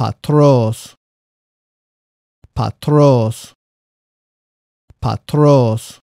patros patros patros